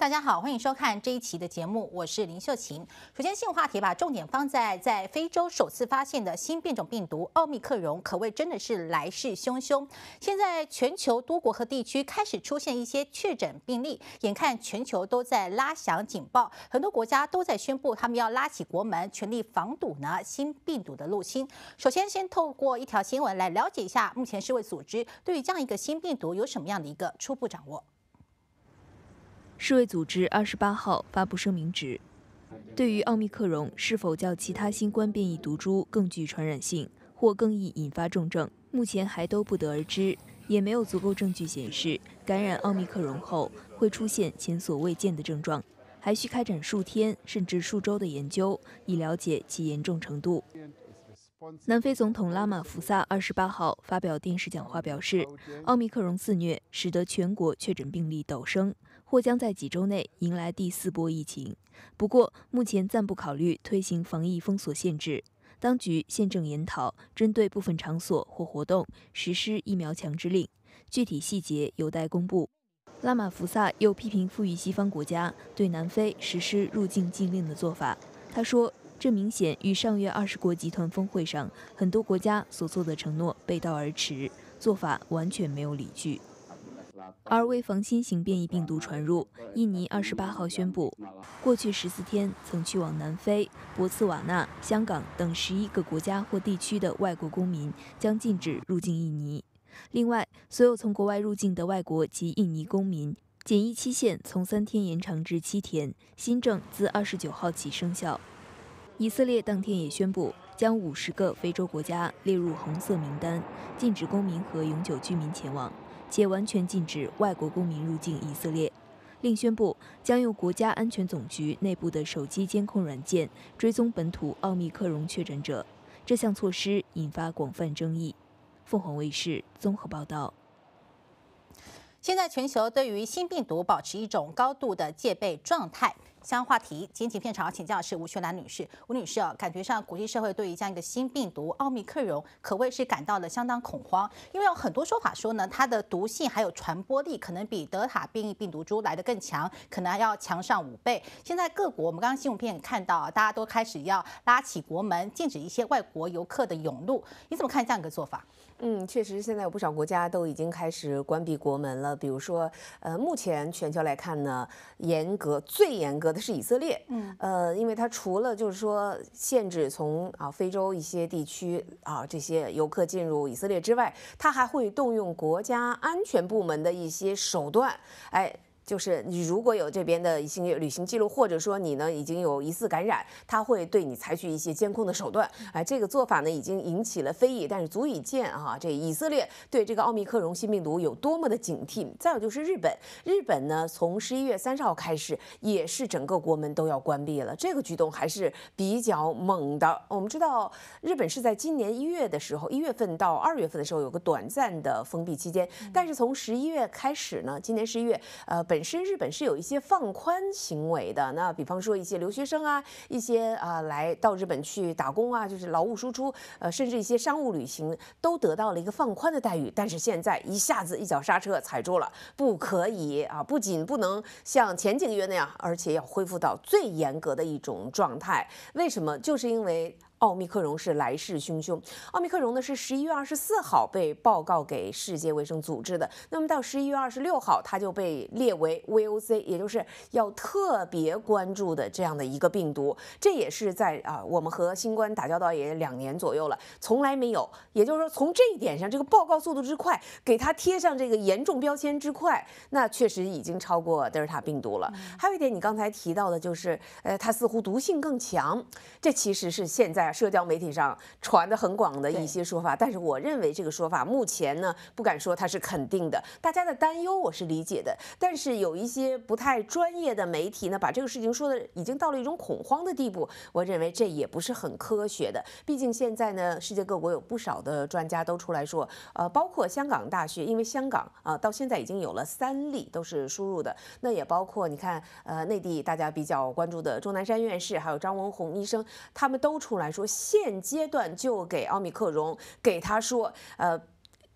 大家好，欢迎收看这一期的节目，我是林秀琴。首先，新闻话题把重点放在在非洲首次发现的新变种病毒奥密克戎，可谓真的是来势汹汹。现在全球多国和地区开始出现一些确诊病例，眼看全球都在拉响警报，很多国家都在宣布他们要拉起国门，全力防堵呢新病毒的入侵。首先，先透过一条新闻来了解一下，目前世卫组织对于这样一个新病毒有什么样的一个初步掌握。世卫组织二十八号发布声明指对于奥密克戎是否较其他新冠变异毒株更具传染性或更易引发重症，目前还都不得而知，也没有足够证据显示感染奥密克戎后会出现前所未见的症状，还需开展数天甚至数周的研究以了解其严重程度。南非总统拉马福萨二十八号发表电视讲话表示，奥密克戎肆虐使得全国确诊病例陡升。或将在几周内迎来第四波疫情，不过目前暂不考虑推行防疫封锁限制，当局现正研讨针对部分场所或活动实施疫苗强制令，具体细节有待公布。拉马福萨又批评富裕西方国家对南非实施入境禁令的做法，他说这明显与上月二十国集团峰会上很多国家所做的承诺背道而驰，做法完全没有理据。而为防新型变异病毒传入，印尼二十八号宣布，过去十四天曾去往南非、博茨瓦纳、香港等十一个国家或地区的外国公民将禁止入境印尼。另外，所有从国外入境的外国及印尼公民检疫期限从三天延长至七天。新政自二十九号起生效。以色列当天也宣布将五十个非洲国家列入红色名单，禁止公民和永久居民前往。且完全禁止外国公民入境以色列。另宣布将用国家安全总局内部的手机监控软件追踪本土奥密克戎确诊者。这项措施引发广泛争议。凤凰卫视综合报道。现在全球对于新病毒保持一种高度的戒备状态。相关话题，今天片场请教的是吴学兰女士。吴女士啊，感觉上国际社会对于这样一个新病毒奥密克戎可谓是感到了相当恐慌，因为有很多说法说呢，它的毒性还有传播力可能比德塔变异病毒株来得更强，可能还要强上五倍。现在各国，我们刚刚新闻片看到，大家都开始要拉起国门，禁止一些外国游客的涌入。你怎么看这样一个做法？嗯，确实，现在有不少国家都已经开始关闭国门了。比如说，呃，目前全球来看呢，严格最严格的是以色列。嗯，呃，因为它除了就是说限制从啊非洲一些地区啊这些游客进入以色列之外，它还会动用国家安全部门的一些手段，哎。就是你如果有这边的一些旅行记录，或者说你呢已经有疑似感染，他会对你采取一些监控的手段。哎，这个做法呢已经引起了非议，但是足以见啊，这以色列对这个奥密克戎新病毒有多么的警惕。再有就是日本，日本呢从十一月三十号开始，也是整个国门都要关闭了，这个举动还是比较猛的。我们知道日本是在今年一月的时候，一月份到二月份的时候有个短暂的封闭期间，但是从十一月开始呢，今年十一月，呃本。本身日本是有一些放宽行为的，那比方说一些留学生啊，一些啊来到日本去打工啊，就是劳务输出，呃，甚至一些商务旅行都得到了一个放宽的待遇。但是现在一下子一脚刹车踩住了，不可以啊！不仅不能像前几个月那样，而且要恢复到最严格的一种状态。为什么？就是因为。奥密克戎是来势汹汹，奥密克戎呢是十一月二十四号被报告给世界卫生组织的，那么到十一月二十六号，它就被列为 VOC，也就是要特别关注的这样的一个病毒。这也是在啊，我们和新冠打交道也两年左右了，从来没有。也就是说，从这一点上，这个报告速度之快，给它贴上这个严重标签之快，那确实已经超过德尔塔病毒了。还有一点，你刚才提到的就是，呃，它似乎毒性更强，这其实是现在。社交媒体上传的很广的一些说法，但是我认为这个说法目前呢不敢说它是肯定的。大家的担忧我是理解的，但是有一些不太专业的媒体呢把这个事情说的已经到了一种恐慌的地步，我认为这也不是很科学的。毕竟现在呢世界各国有不少的专家都出来说，呃，包括香港大学，因为香港啊到现在已经有了三例都是输入的，那也包括你看呃内地大家比较关注的钟南山院士，还有张文宏医生，他们都出来说。说现阶段就给奥密克戎，给他说，呃，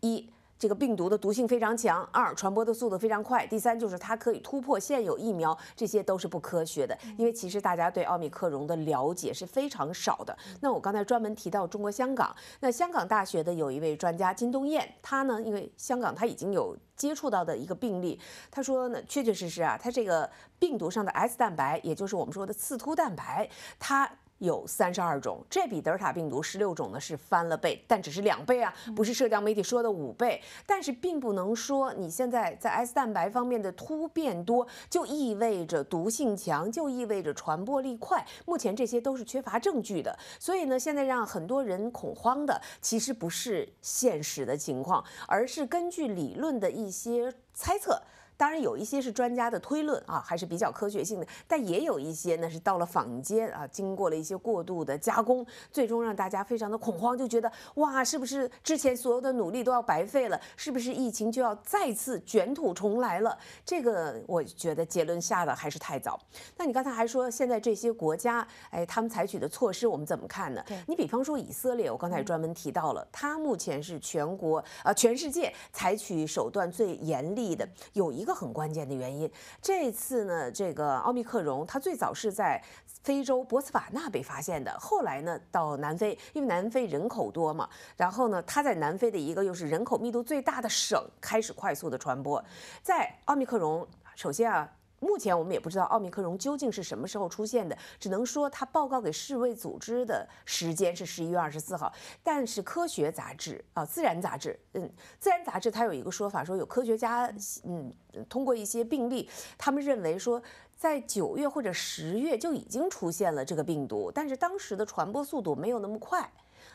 一这个病毒的毒性非常强，二传播的速度非常快，第三就是它可以突破现有疫苗，这些都是不科学的。因为其实大家对奥密克戎的了解是非常少的。那我刚才专门提到中国香港，那香港大学的有一位专家金东彦，他呢，因为香港他已经有接触到的一个病例，他说呢，确确实实啊，他这个病毒上的 S 蛋白，也就是我们说的刺突蛋白，它。有三十二种，这比德尔塔病毒十六种呢是翻了倍，但只是两倍啊，不是社交媒体说的五倍。但是并不能说你现在在 S 蛋白方面的突变多就意味着毒性强，就意味着传播力快。目前这些都是缺乏证据的。所以呢，现在让很多人恐慌的其实不是现实的情况，而是根据理论的一些猜测。当然有一些是专家的推论啊，还是比较科学性的，但也有一些呢是到了坊间啊，经过了一些过度的加工，最终让大家非常的恐慌，就觉得哇，是不是之前所有的努力都要白费了？是不是疫情就要再次卷土重来了？这个我觉得结论下的还是太早。那你刚才还说现在这些国家，哎，他们采取的措施我们怎么看呢？你比方说以色列，我刚才也专门提到了，他目前是全国啊，全世界采取手段最严厉的，有一。一个很关键的原因，这次呢，这个奥密克戎它最早是在非洲博茨瓦纳被发现的，后来呢到南非，因为南非人口多嘛，然后呢它在南非的一个又是人口密度最大的省开始快速的传播，在奥密克戎首先啊。目前我们也不知道奥密克戎究竟是什么时候出现的，只能说他报告给世卫组织的时间是十一月二十四号。但是《科学杂志》啊，《自然杂志》嗯，《自然杂志》它有一个说法，说有科学家嗯通过一些病例，他们认为说在九月或者十月就已经出现了这个病毒，但是当时的传播速度没有那么快，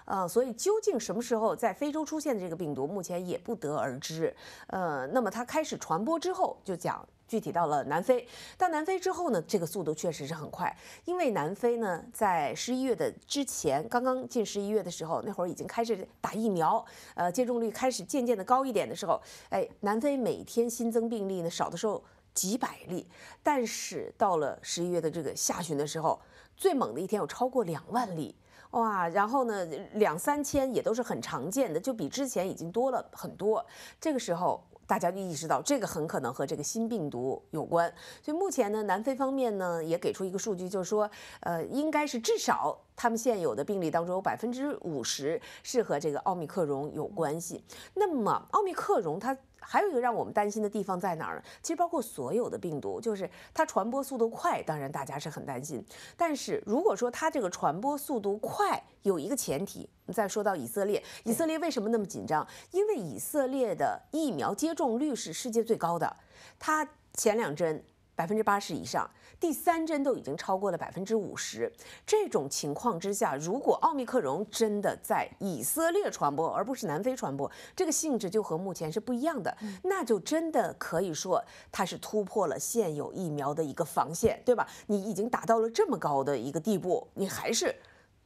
啊，所以究竟什么时候在非洲出现的这个病毒，目前也不得而知。呃，那么它开始传播之后，就讲。具体到了南非，到南非之后呢，这个速度确实是很快，因为南非呢，在十一月的之前，刚刚进十一月的时候，那会儿已经开始打疫苗，呃，接种率开始渐渐的高一点的时候，哎，南非每天新增病例呢，少的时候几百例，但是到了十一月的这个下旬的时候，最猛的一天有超过两万例，哇，然后呢，两三千也都是很常见的，就比之前已经多了很多，这个时候。大家就意识到这个很可能和这个新病毒有关，所以目前呢，南非方面呢也给出一个数据，就是说，呃，应该是至少。他们现有的病例当中有百分之五十是和这个奥密克戎有关系。那么奥密克戎它还有一个让我们担心的地方在哪儿呢？其实包括所有的病毒，就是它传播速度快，当然大家是很担心。但是如果说它这个传播速度快，有一个前提，再说到以色列，以色列为什么那么紧张？因为以色列的疫苗接种率是世界最高的，它前两针。百分之八十以上，第三针都已经超过了百分之五十。这种情况之下，如果奥密克戎真的在以色列传播，而不是南非传播，这个性质就和目前是不一样的。那就真的可以说，它是突破了现有疫苗的一个防线，对吧？你已经达到了这么高的一个地步，你还是。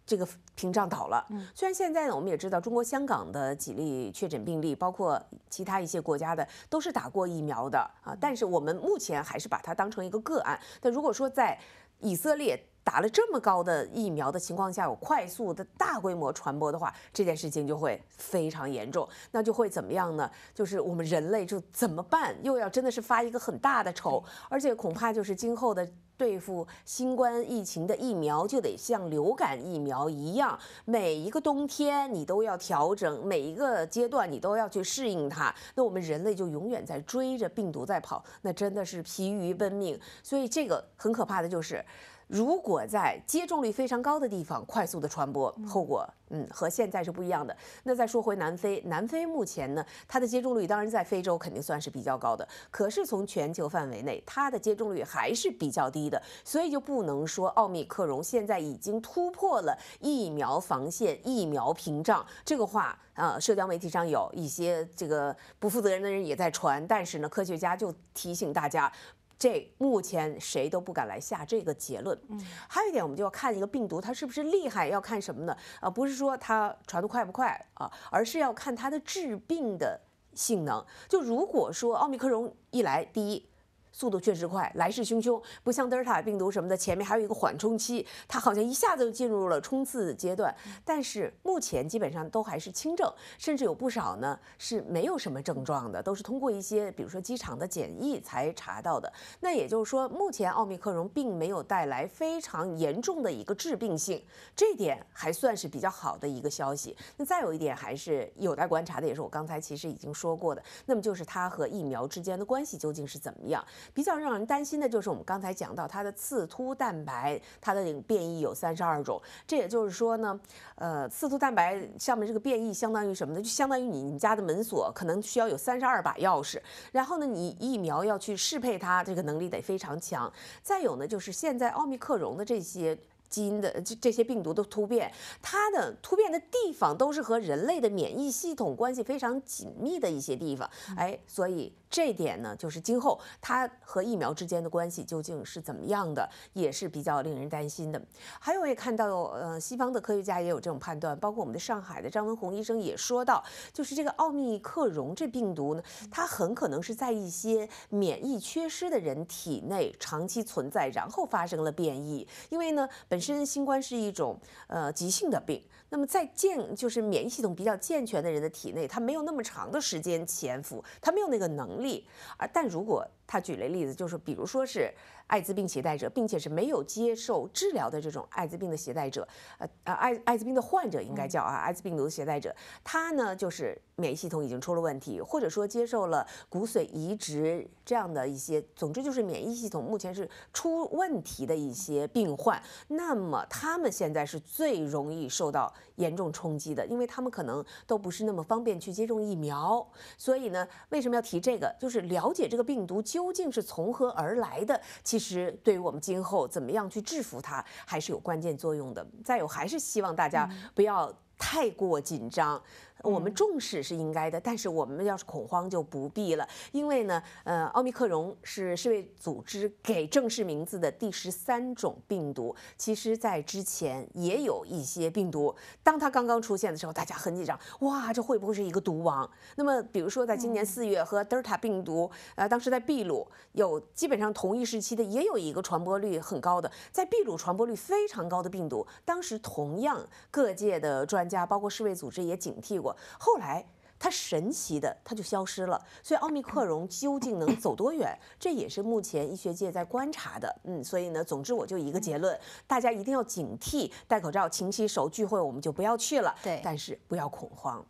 这个屏障倒了，虽然现在呢，我们也知道中国香港的几例确诊病例，包括其他一些国家的都是打过疫苗的啊，但是我们目前还是把它当成一个个案。那如果说在以色列打了这么高的疫苗的情况下，有快速的大规模传播的话，这件事情就会非常严重，那就会怎么样呢？就是我们人类就怎么办？又要真的是发一个很大的愁，而且恐怕就是今后的。对付新冠疫情的疫苗就得像流感疫苗一样，每一个冬天你都要调整，每一个阶段你都要去适应它。那我们人类就永远在追着病毒在跑，那真的是疲于奔命。所以这个很可怕的就是。如果在接种率非常高的地方快速的传播，后果，嗯，和现在是不一样的。那再说回南非，南非目前呢，它的接种率当然在非洲肯定算是比较高的，可是从全球范围内，它的接种率还是比较低的，所以就不能说奥密克戎现在已经突破了疫苗防线、疫苗屏障这个话啊。社交媒体上有一些这个不负责任的人也在传，但是呢，科学家就提醒大家。这目前谁都不敢来下这个结论。嗯，还有一点，我们就要看一个病毒它是不是厉害，要看什么呢？啊，不是说它传得快不快啊，而是要看它的治病的性能。就如果说奥密克戎一来，第一。速度确实快，来势汹汹，不像德尔塔病毒什么的，前面还有一个缓冲期，它好像一下子就进入了冲刺阶段。但是目前基本上都还是轻症，甚至有不少呢是没有什么症状的，都是通过一些比如说机场的检疫才查到的。那也就是说，目前奥密克戎并没有带来非常严重的一个致病性，这点还算是比较好的一个消息。那再有一点还是有待观察的，也是我刚才其实已经说过的，那么就是它和疫苗之间的关系究竟是怎么样？比较让人担心的就是我们刚才讲到它的刺突蛋白，它的变异有三十二种。这也就是说呢，呃，刺突蛋白上面这个变异相当于什么呢？就相当于你家的门锁可能需要有三十二把钥匙。然后呢，你疫苗要去适配它，这个能力得非常强。再有呢，就是现在奥密克戎的这些。基因的这这些病毒的突变，它的突变的地方都是和人类的免疫系统关系非常紧密的一些地方。哎，所以这点呢，就是今后它和疫苗之间的关系究竟是怎么样的，也是比较令人担心的。还有，也看到呃，西方的科学家也有这种判断，包括我们的上海的张文宏医生也说到，就是这个奥密克戎这病毒呢，它很可能是在一些免疫缺失的人体内长期存在，然后发生了变异，因为呢，本。其新冠是一种呃急性的病，那么在健就是免疫系统比较健全的人的体内，它没有那么长的时间潜伏，它没有那个能力，而但如果。他举了个例子，就是比如说是艾滋病携带者，并且是没有接受治疗的这种艾滋病的携带者，呃呃，爱艾滋病的患者应该叫啊，艾滋病毒携带者。他呢，就是免疫系统已经出了问题，或者说接受了骨髓移植这样的一些，总之就是免疫系统目前是出问题的一些病患。那么他们现在是最容易受到严重冲击的，因为他们可能都不是那么方便去接种疫苗。所以呢，为什么要提这个？就是了解这个病毒究。究竟是从何而来的？其实，对于我们今后怎么样去制服它，还是有关键作用的。再有，还是希望大家不要太过紧张。我们重视是应该的，但是我们要是恐慌就不必了。因为呢，呃，奥密克戎是世卫组织给正式名字的第十三种病毒。其实，在之前也有一些病毒，当它刚刚出现的时候，大家很紧张，哇，这会不会是一个毒王？那么，比如说在今年四月和德尔塔病毒，呃，当时在秘鲁有基本上同一时期的，也有一个传播率很高的，在秘鲁传播率非常高的病毒，当时同样各界的专家，包括世卫组织也警惕过。后来，它神奇的，它就消失了。所以奥密克戎究竟能走多远，这也是目前医学界在观察的。嗯，所以呢，总之我就一个结论：大家一定要警惕，戴口罩、勤洗手，聚会我们就不要去了。对，但是不要恐慌。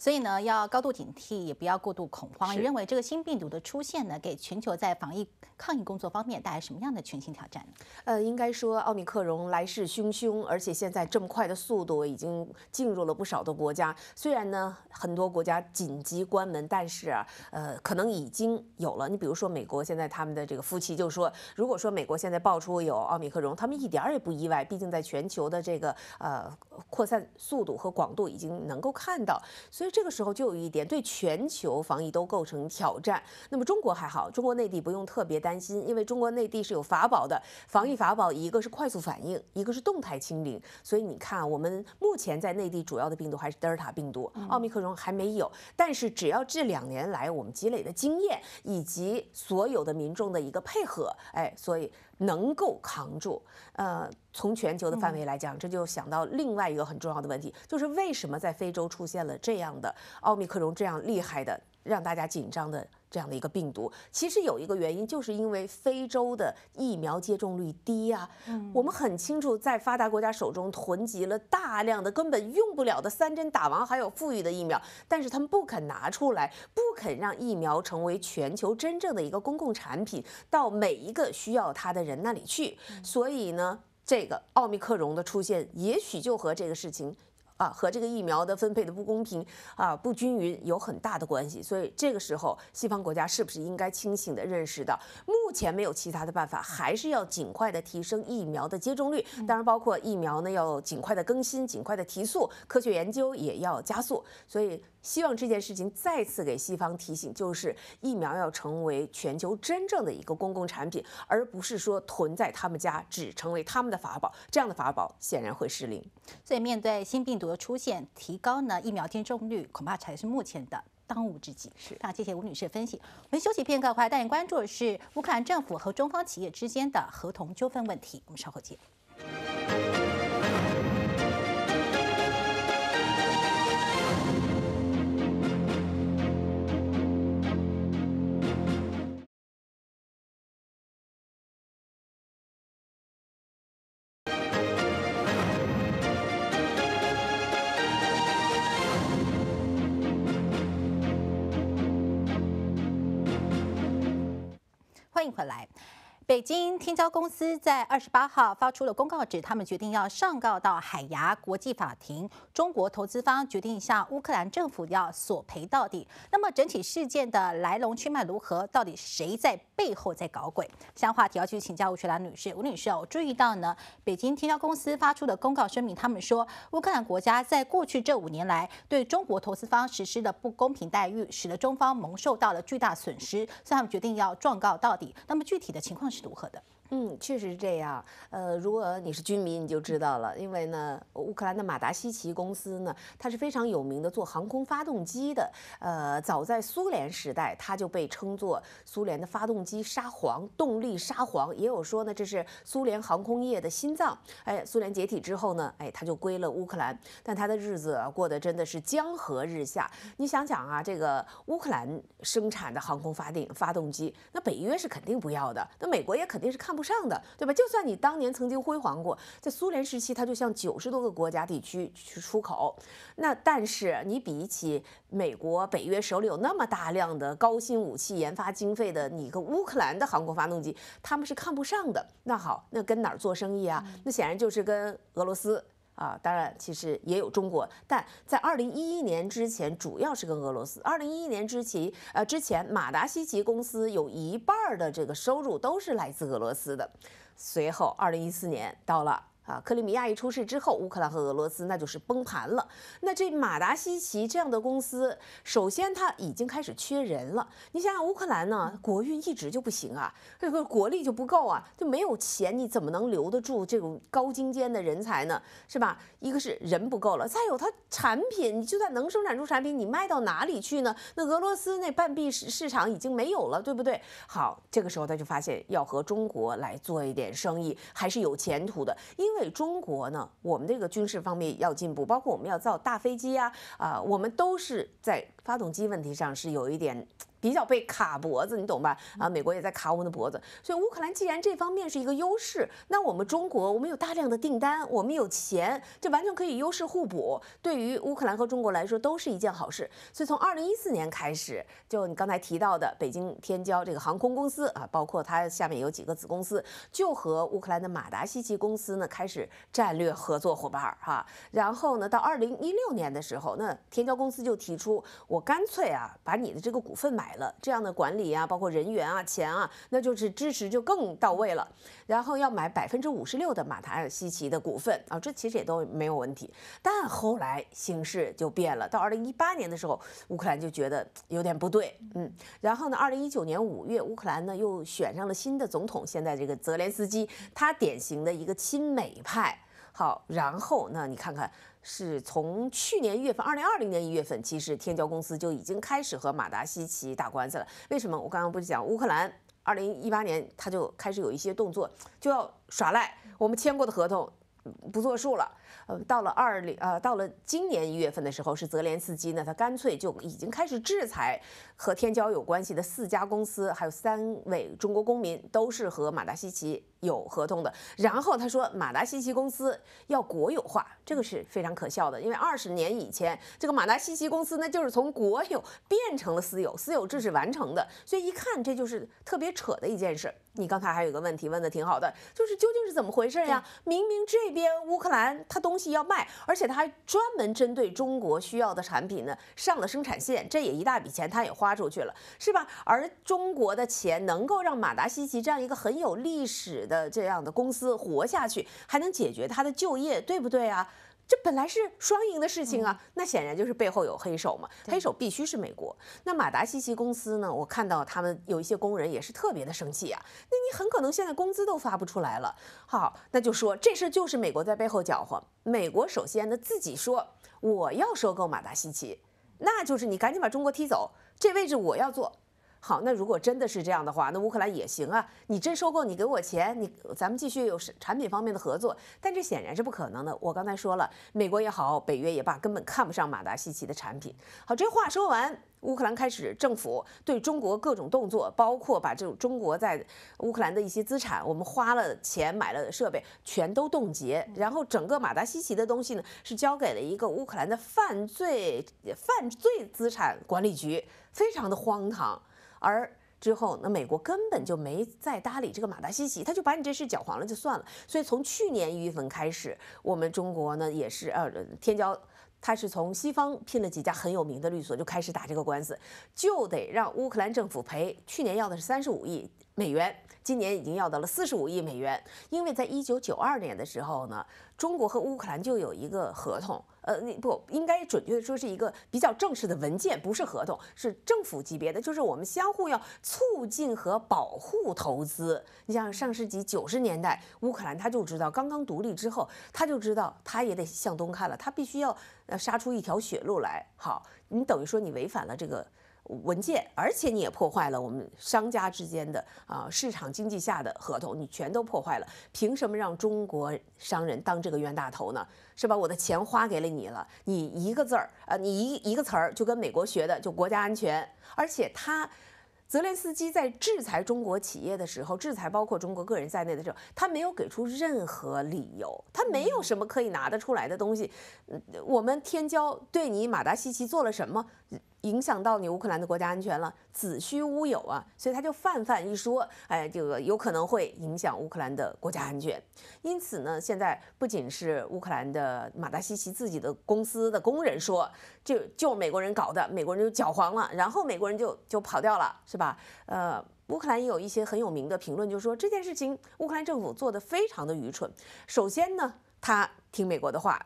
所以呢，要高度警惕，也不要过度恐慌。你认为这个新病毒的出现呢，给全球在防疫抗疫工作方面带来什么样的全新挑战呢？呃，应该说奥密克戎来势汹汹，而且现在这么快的速度已经进入了不少的国家。虽然呢，很多国家紧急关门，但是啊，呃，可能已经有了。你比如说美国现在他们的这个夫妻就说，如果说美国现在爆出有奥密克戎，他们一点儿也不意外，毕竟在全球的这个呃扩散速度和广度已经能够看到，所以。这个时候就有一点对全球防疫都构成挑战。那么中国还好，中国内地不用特别担心，因为中国内地是有法宝的，防疫法宝一个是快速反应，一个是动态清零。所以你看，我们目前在内地主要的病毒还是德尔塔病毒，奥密克戎还没有。但是只要这两年来我们积累的经验以及所有的民众的一个配合，哎，所以。能够扛住，呃，从全球的范围来讲，这就想到另外一个很重要的问题，就是为什么在非洲出现了这样的奥密克戎这样厉害的，让大家紧张的。这样的一个病毒，其实有一个原因，就是因为非洲的疫苗接种率低呀。我们很清楚，在发达国家手中囤积了大量的根本用不了的三针打完还有富裕的疫苗，但是他们不肯拿出来，不肯让疫苗成为全球真正的一个公共产品，到每一个需要它的人那里去。所以呢，这个奥密克戎的出现，也许就和这个事情。啊，和这个疫苗的分配的不公平啊、不均匀有很大的关系。所以这个时候，西方国家是不是应该清醒地认识到，目前没有其他的办法，还是要尽快地提升疫苗的接种率。当然，包括疫苗呢，要尽快地更新，尽快地提速，科学研究也要加速。所以，希望这件事情再次给西方提醒，就是疫苗要成为全球真正的一个公共产品，而不是说囤在他们家，只成为他们的法宝。这样的法宝显然会失灵。所以，面对新病毒。出现提高呢疫苗接种率，恐怕才是目前的当务之急。是，那谢谢吴女士分析。我们休息片刻，快带你关注的是乌克兰政府和中方企业之间的合同纠纷问题。我们稍后见。来。北京天骄公司在二十八号发出了公告，指他们决定要上告到海牙国际法庭。中国投资方决定向乌克兰政府要索赔到底。那么整体事件的来龙去脉如何？到底谁在背后在搞鬼？相关话题要去请教吴学兰女士。吴女士，我注意到呢，北京天骄公司发出的公告声明，他们说乌克兰国家在过去这五年来对中国投资方实施了不公平待遇，使得中方蒙受到了巨大损失，所以他们决定要状告到底。那么具体的情况是？如何的？嗯，确实是这样。呃，如果你是军迷，你就知道了，因为呢，乌克兰的马达西奇公司呢，它是非常有名的做航空发动机的。呃，早在苏联时代，它就被称作苏联的发动机沙皇，动力沙皇，也有说呢，这是苏联航空业的心脏。哎，苏联解体之后呢，哎，它就归了乌克兰，但它的日子啊、过得真的是江河日下。你想想啊，这个乌克兰生产的航空发电发动机，那北约是肯定不要的，那美国也肯定是看不。不上的，对吧？就算你当年曾经辉煌过，在苏联时期，它就向九十多个国家地区去出口。那但是你比起美国、北约手里有那么大量的高新武器研发经费的，你个乌克兰的航空发动机，他们是看不上的。那好，那跟哪儿做生意啊？那显然就是跟俄罗斯。啊，当然，其实也有中国，但在二零一一年之前，主要是跟俄罗斯。二零一一年之前，呃，之前马达西奇公司有一半的这个收入都是来自俄罗斯的。随后，二零一四年到了。啊，克里米亚一出事之后，乌克兰和俄罗斯那就是崩盘了。那这马达西奇这样的公司，首先它已经开始缺人了。你想想，乌克兰呢，国运一直就不行啊，这个国力就不够啊，就没有钱，你怎么能留得住这种高精尖的人才呢？是吧？一个是人不够了，再有它产品，你就算能生产出产品，你卖到哪里去呢？那俄罗斯那半壁市市场已经没有了，对不对？好，这个时候他就发现要和中国来做一点生意还是有前途的，因为。中国呢，我们这个军事方面要进步，包括我们要造大飞机啊，啊，我们都是在发动机问题上是有一点。比较被卡脖子，你懂吧？啊，美国也在卡我们的脖子，所以乌克兰既然这方面是一个优势，那我们中国我们有大量的订单，我们有钱，这完全可以优势互补，对于乌克兰和中国来说都是一件好事。所以从二零一四年开始，就你刚才提到的北京天骄这个航空公司啊，包括它下面有几个子公司，就和乌克兰的马达西奇公司呢开始战略合作伙伴哈。然后呢，到二零一六年的时候，那天骄公司就提出，我干脆啊把你的这个股份买。了这样的管理啊，包括人员啊、钱啊，那就是支持就更到位了。然后要买百分之五十六的马塔尔西奇的股份啊，这其实也都没有问题。但后来形势就变了，到二零一八年的时候，乌克兰就觉得有点不对，嗯。然后呢，二零一九年五月，乌克兰呢又选上了新的总统，现在这个泽连斯基，他典型的一个亲美派。好，然后那你看看，是从去年一月份，二零二零年一月份，其实天骄公司就已经开始和马达西奇打官司了。为什么？我刚刚不是讲乌克兰二零一八年他就开始有一些动作，就要耍赖，我们签过的合同不作数了。呃，到了二零呃，到了今年一月份的时候，是泽连斯基呢，他干脆就已经开始制裁和天骄有关系的四家公司，还有三位中国公民，都是和马达西奇有合同的。然后他说马达西奇公司要国有化，这个是非常可笑的，因为二十年以前这个马达西奇公司呢，就是从国有变成了私有，私有制是完成的，所以一看这就是特别扯的一件事。你刚才还有个问题问的挺好的，就是究竟是怎么回事呀？明明这边乌克兰他。东西要卖，而且他还专门针对中国需要的产品呢上了生产线，这也一大笔钱，他也花出去了，是吧？而中国的钱能够让马达西奇这样一个很有历史的这样的公司活下去，还能解决他的就业，对不对啊？这本来是双赢的事情啊，那显然就是背后有黑手嘛，黑手必须是美国。那马达西奇公司呢？我看到他们有一些工人也是特别的生气啊，那你很可能现在工资都发不出来了。好，那就说这事就是美国在背后搅和。美国首先呢自己说我要收购马达西奇，那就是你赶紧把中国踢走，这位置我要做。好，那如果真的是这样的话，那乌克兰也行啊。你真收购，你给我钱，你咱们继续有产品方面的合作。但这显然是不可能的。我刚才说了，美国也好，北约也罢，根本看不上马达西奇的产品。好，这话说完，乌克兰开始政府对中国各种动作，包括把这种中国在乌克兰的一些资产，我们花了钱买了设备，全都冻结。然后整个马达西奇的东西呢，是交给了一个乌克兰的犯罪犯罪资产管理局，非常的荒唐。而之后，那美国根本就没再搭理这个马达西奇，他就把你这事搅黄了就算了。所以从去年一月份开始，我们中国呢也是，呃，天骄，他是从西方聘了几家很有名的律所就开始打这个官司，就得让乌克兰政府赔。去年要的是三十五亿美元，今年已经要到了四十五亿美元，因为在一九九二年的时候呢，中国和乌克兰就有一个合同。呃，你不应该准确的说是一个比较正式的文件，不是合同，是政府级别的，就是我们相互要促进和保护投资。你像上世纪九十年代，乌克兰他就知道，刚刚独立之后，他就知道他也得向东看了，他必须要呃杀出一条血路来。好，你等于说你违反了这个。文件，而且你也破坏了我们商家之间的啊市场经济下的合同，你全都破坏了，凭什么让中国商人当这个冤大头呢？是吧？我的钱花给了你了，你一个字儿啊，你一一个词儿就跟美国学的就国家安全，而且他泽连斯基在制裁中国企业的时候，制裁包括中国个人在内的时候，他没有给出任何理由，他没有什么可以拿得出来的东西。我们天骄对你马达西奇做了什么？影响到你乌克兰的国家安全了，子虚乌有啊！所以他就泛泛一说，哎，这个有可能会影响乌克兰的国家安全。因此呢，现在不仅是乌克兰的马达西奇自己的公司的工人说，就就美国人搞的，美国人就搅黄了，然后美国人就就跑掉了，是吧？呃，乌克兰也有一些很有名的评论，就说这件事情乌克兰政府做的非常的愚蠢。首先呢，他听美国的话。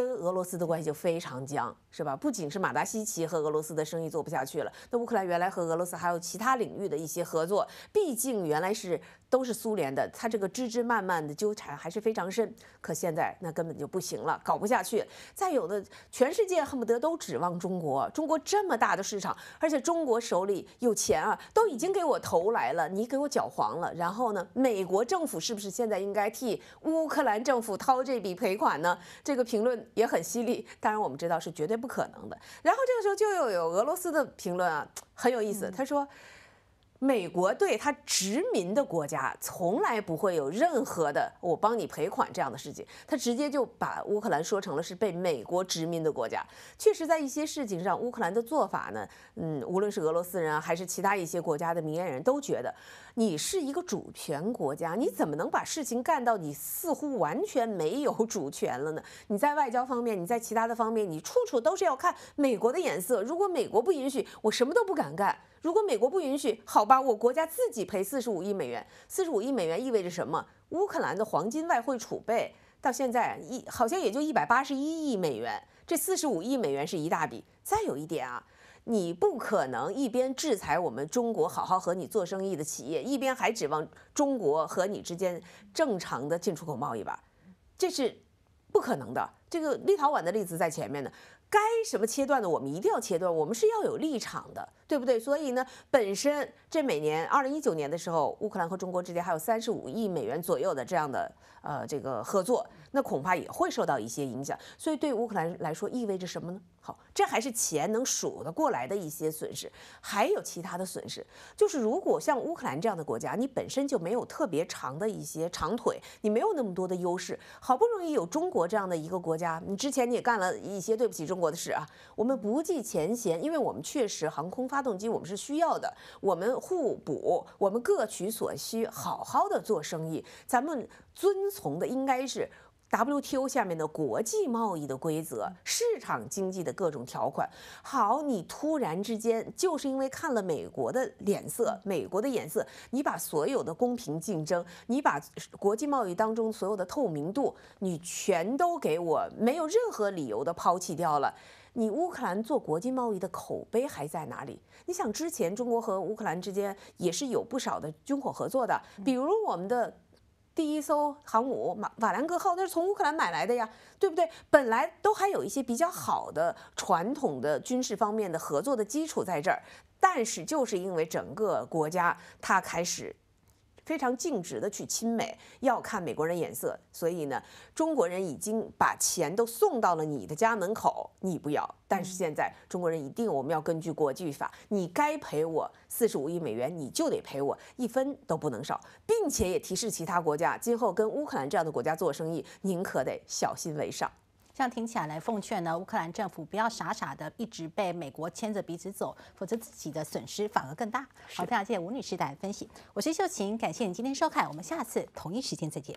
跟俄罗斯的关系就非常僵，是吧？不仅是马达西奇和俄罗斯的生意做不下去了，那乌克兰原来和俄罗斯还有其他领域的一些合作，毕竟原来是。都是苏联的，他这个枝枝蔓蔓的纠缠还是非常深。可现在那根本就不行了，搞不下去。再有的，全世界恨不得都指望中国，中国这么大的市场，而且中国手里有钱啊，都已经给我投来了，你给我搅黄了。然后呢，美国政府是不是现在应该替乌克兰政府掏这笔赔款呢？这个评论也很犀利。当然我们知道是绝对不可能的。然后这个时候就又有俄罗斯的评论啊，很有意思，他说。美国对他殖民的国家，从来不会有任何的“我帮你赔款”这样的事情。他直接就把乌克兰说成了是被美国殖民的国家。确实，在一些事情上，乌克兰的做法呢，嗯，无论是俄罗斯人还是其他一些国家的明眼人都觉得，你是一个主权国家，你怎么能把事情干到你似乎完全没有主权了呢？你在外交方面，你在其他的方面，你处处都是要看美国的眼色。如果美国不允许，我什么都不敢干。如果美国不允许，好吧，我国家自己赔四十五亿美元。四十五亿美元意味着什么？乌克兰的黄金外汇储备到现在一好像也就一百八十一亿美元。这四十五亿美元是一大笔。再有一点啊，你不可能一边制裁我们中国好好和你做生意的企业，一边还指望中国和你之间正常的进出口贸易吧？这是不可能的。这个立陶宛的例子在前面呢，该什么切断的我们一定要切断，我们是要有立场的。对不对？所以呢，本身这每年二零一九年的时候，乌克兰和中国之间还有三十五亿美元左右的这样的呃这个合作，那恐怕也会受到一些影响。所以对乌克兰来说意味着什么呢？好，这还是钱能数得过来的一些损失，还有其他的损失，就是如果像乌克兰这样的国家，你本身就没有特别长的一些长腿，你没有那么多的优势，好不容易有中国这样的一个国家，你之前你也干了一些对不起中国的事啊，我们不计前嫌，因为我们确实航空发。发动机我们是需要的，我们互补，我们各取所需，好好的做生意。咱们遵从的应该是 WTO 下面的国际贸易的规则，市场经济的各种条款。好，你突然之间就是因为看了美国的脸色，美国的眼色，你把所有的公平竞争，你把国际贸易当中所有的透明度，你全都给我没有任何理由的抛弃掉了。你乌克兰做国际贸易的口碑还在哪里？你想之前中国和乌克兰之间也是有不少的军火合作的，比如我们的第一艘航母马瓦兰格号那是从乌克兰买来的呀，对不对？本来都还有一些比较好的传统的军事方面的合作的基础在这儿，但是就是因为整个国家它开始。非常尽职的去亲美，要看美国人眼色。所以呢，中国人已经把钱都送到了你的家门口，你不要。但是现在中国人一定，我们要根据国际法，你该赔我四十五亿美元，你就得赔我一分都不能少，并且也提示其他国家，今后跟乌克兰这样的国家做生意，您可得小心为上。这样听起来，来奉劝呢，乌克兰政府不要傻傻的一直被美国牵着鼻子走，否则自己的损失反而更大。好，非常谢谢吴女士带来分析，我是秀琴，感谢你今天收看，我们下次同一时间再见。